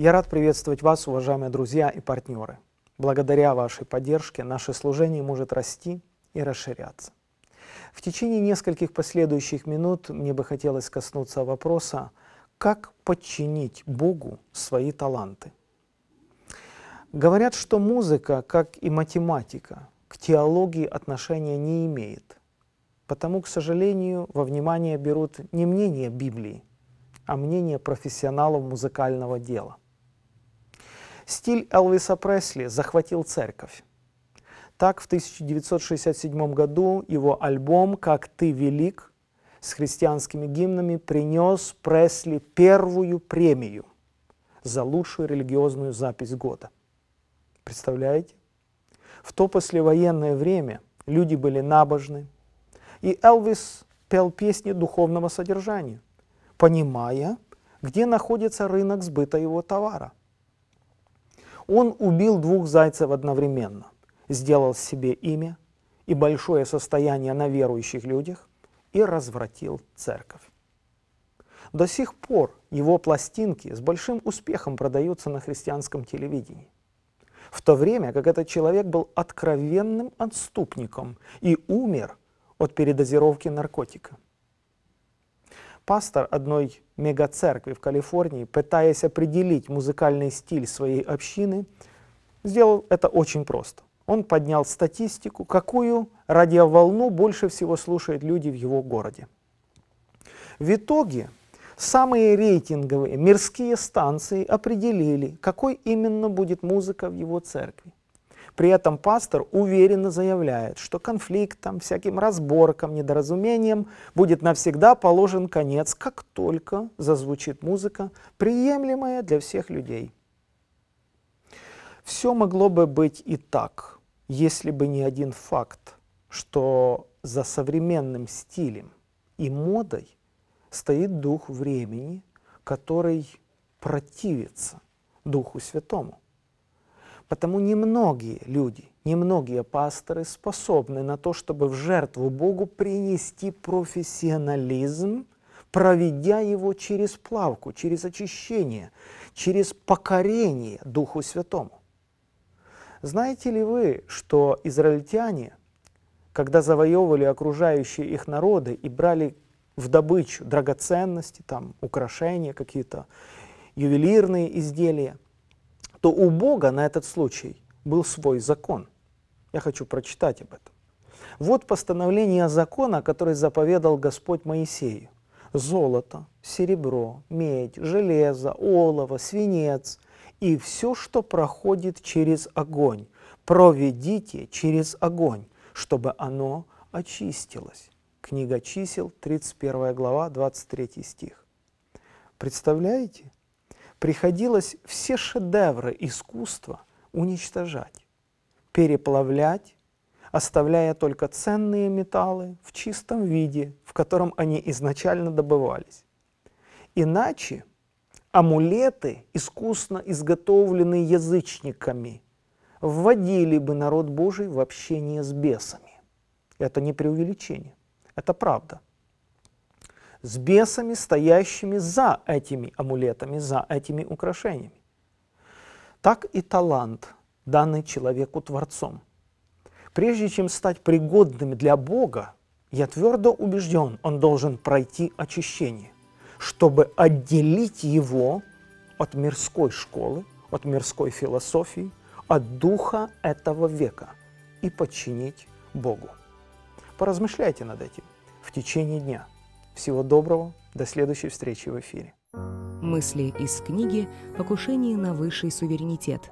Я рад приветствовать вас, уважаемые друзья и партнеры. Благодаря вашей поддержке наше служение может расти и расширяться. В течение нескольких последующих минут мне бы хотелось коснуться вопроса, как подчинить Богу свои таланты. Говорят, что музыка, как и математика, к теологии отношения не имеет. Потому, к сожалению, во внимание берут не мнение Библии, а мнение профессионалов музыкального дела. Стиль Элвиса Пресли захватил церковь. Так в 1967 году его альбом «Как ты велик» с христианскими гимнами принес Пресли первую премию за лучшую религиозную запись года. Представляете? В то послевоенное время люди были набожны, и Элвис пел песни духовного содержания, понимая, где находится рынок сбыта его товара – он убил двух зайцев одновременно, сделал себе имя и большое состояние на верующих людях и развратил церковь. До сих пор его пластинки с большим успехом продаются на христианском телевидении. В то время как этот человек был откровенным отступником и умер от передозировки наркотика – пастор одной мегацеркви в Калифорнии, пытаясь определить музыкальный стиль своей общины, сделал это очень просто. Он поднял статистику, какую радиоволну больше всего слушают люди в его городе. В итоге самые рейтинговые мирские станции определили, какой именно будет музыка в его церкви. При этом пастор уверенно заявляет, что конфликтам, всяким разборкам, недоразумениям будет навсегда положен конец, как только зазвучит музыка, приемлемая для всех людей. Все могло бы быть и так, если бы не один факт, что за современным стилем и модой стоит дух времени, который противится Духу Святому. Потому немногие люди, немногие пасторы способны на то, чтобы в жертву Богу принести профессионализм, проведя его через плавку, через очищение, через покорение Духу Святому. Знаете ли вы, что израильтяне, когда завоевывали окружающие их народы и брали в добычу драгоценности, там, украшения какие-то, ювелирные изделия – то у Бога на этот случай был свой закон. Я хочу прочитать об этом. Вот постановление закона, который заповедал Господь Моисею. Золото, серебро, медь, железо, олово, свинец и все, что проходит через огонь, проведите через огонь, чтобы оно очистилось. Книга чисел, 31 глава, 23 стих. Представляете? приходилось все шедевры искусства уничтожать, переплавлять, оставляя только ценные металлы в чистом виде, в котором они изначально добывались. Иначе амулеты, искусно изготовленные язычниками, вводили бы народ Божий в общение с бесами. Это не преувеличение, это правда – с бесами, стоящими за этими амулетами, за этими украшениями. Так и талант, данный человеку Творцом. Прежде чем стать пригодным для Бога, я твердо убежден, он должен пройти очищение, чтобы отделить его от мирской школы, от мирской философии, от духа этого века и подчинить Богу. Поразмышляйте над этим в течение дня – всего доброго, до следующей встречи в эфире. Мысли из книги «Покушение на высший суверенитет»